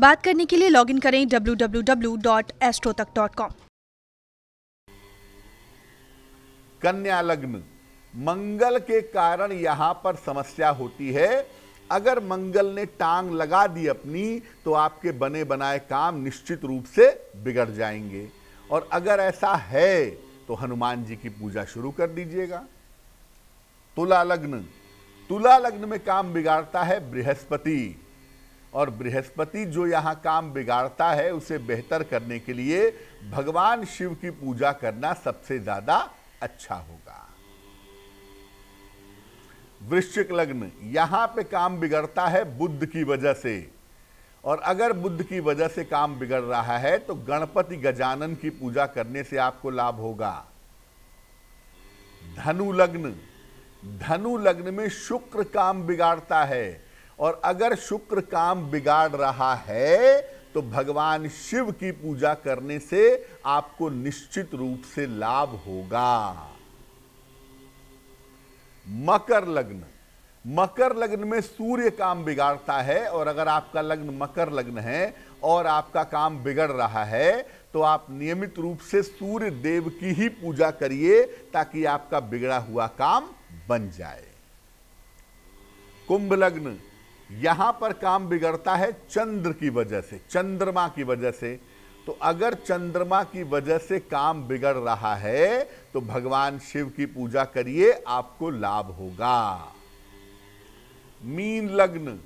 बात करने के लिए लॉगिन करें www.astrotak.com कन्या लग्न मंगल के कारण यहां पर समस्या होती है अगर मंगल ने टांग लगा दी अपनी तो आपके बने बनाए काम निश्चित रूप से बिगड़ जाएंगे और अगर ऐसा है तो हनुमान जी की पूजा शुरू कर दीजिएगा तुला लग्न तुला लग्न में काम बिगाड़ता है बृहस्पति और बृहस्पति जो यहाँ काम बिगाड़ता है उसे बेहतर करने के लिए भगवान शिव की पूजा करना सबसे ज्यादा अच्छा होगा वृश्चिक लग्न यहाँ पे काम बिगड़ता है बुद्ध की वजह से और अगर बुद्ध की वजह से काम बिगड़ रहा है तो गणपति गजानन की पूजा करने से आपको लाभ होगा धनु लग्न धनु लग्न में शुक्र काम बिगाड़ता है और अगर शुक्र काम बिगाड़ रहा है तो भगवान शिव की पूजा करने से आपको निश्चित रूप से लाभ होगा मकर लग्न मकर लग्न में सूर्य काम बिगाड़ता है और अगर आपका लग्न मकर लग्न है और आपका काम बिगड़ रहा है तो आप नियमित रूप से सूर्य देव की ही पूजा करिए ताकि आपका बिगड़ा हुआ काम बन जाए कुंभ लग्न यहां पर काम बिगड़ता है चंद्र की वजह से चंद्रमा की वजह से तो अगर चंद्रमा की वजह से काम बिगड़ रहा है तो भगवान शिव की पूजा करिए आपको लाभ होगा मीन लग्न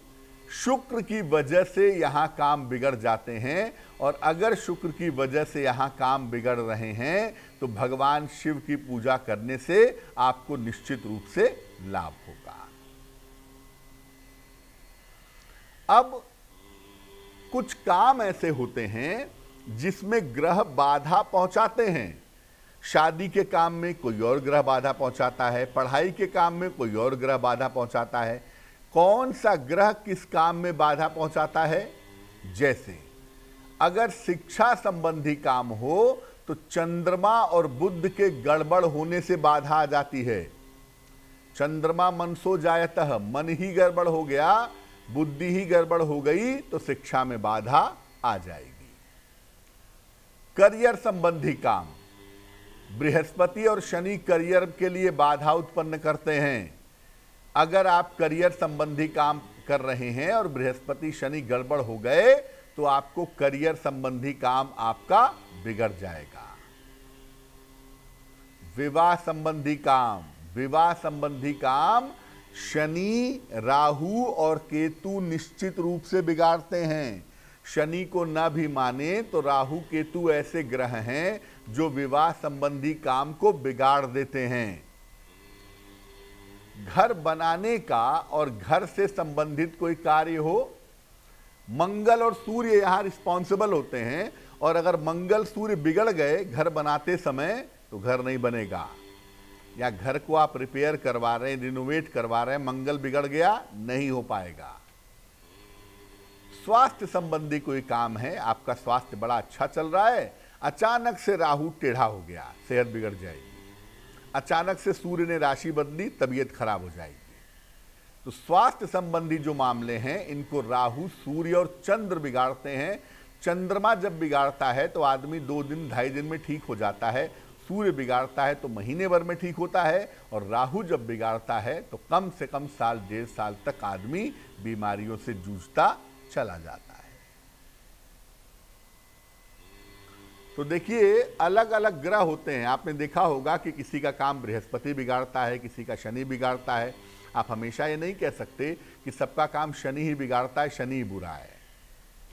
शुक्र की वजह से यहां काम बिगड़ जाते हैं और अगर शुक्र की वजह से यहां काम बिगड़ रहे हैं तो भगवान शिव की पूजा करने से आपको निश्चित रूप से लाभ होगा अब कुछ काम ऐसे होते हैं जिसमें ग्रह बाधा पहुंचाते हैं शादी के काम में कोई और ग्रह बाधा पहुंचाता है पढ़ाई के काम में कोई और ग्रह बाधा पहुंचाता है कौन सा ग्रह किस काम में बाधा पहुंचाता है जैसे अगर शिक्षा संबंधी काम हो तो चंद्रमा और बुद्ध के गड़बड़ होने से बाधा आ जाती है चंद्रमा मनसो जायत मन ही गड़बड़ हो गया बुद्धि ही गड़बड़ हो गई तो शिक्षा में बाधा आ जाएगी करियर संबंधी काम बृहस्पति और शनि करियर के लिए बाधा उत्पन्न करते हैं अगर आप करियर संबंधी काम कर रहे हैं और बृहस्पति शनि गड़बड़ हो गए तो आपको करियर संबंधी काम आपका बिगड़ जाएगा विवाह संबंधी काम विवाह संबंधी काम शनि राहु और केतु निश्चित रूप से बिगाड़ते हैं शनि को न भी माने तो राहु केतु ऐसे ग्रह हैं जो विवाह संबंधी काम को बिगाड़ देते हैं घर बनाने का और घर से संबंधित कोई कार्य हो मंगल और सूर्य यहां रिस्पॉन्सिबल होते हैं और अगर मंगल सूर्य बिगड़ गए घर बनाते समय तो घर नहीं बनेगा या घर को आप रिपेयर करवा रहे हैं रिनोवेट करवा रहे हैं मंगल बिगड़ गया नहीं हो पाएगा स्वास्थ्य संबंधी कोई काम है आपका स्वास्थ्य बड़ा अच्छा चल रहा है अचानक से राहु टेढ़ा हो गया सेहत बिगड़ जाएगी अचानक से सूर्य ने राशि बदली तबीयत खराब हो जाएगी तो स्वास्थ्य संबंधी जो मामले हैं इनको राहु सूर्य और चंद्र बिगाड़ते हैं चंद्रमा जब बिगाड़ता है तो आदमी दो दिन ढाई दिन में ठीक हो जाता है सूर्य बिगाड़ता है तो महीने भर में ठीक होता है और राहु जब बिगाड़ता है तो कम से कम साल डेढ़ साल तक आदमी बीमारियों से जूझता चला जाता है तो देखिए अलग अलग ग्रह होते हैं आपने देखा होगा कि किसी का काम बृहस्पति बिगाड़ता है किसी का शनि बिगाड़ता है आप हमेशा ये नहीं कह सकते कि सबका काम शनि ही बिगाड़ता है शनि ही बुरा है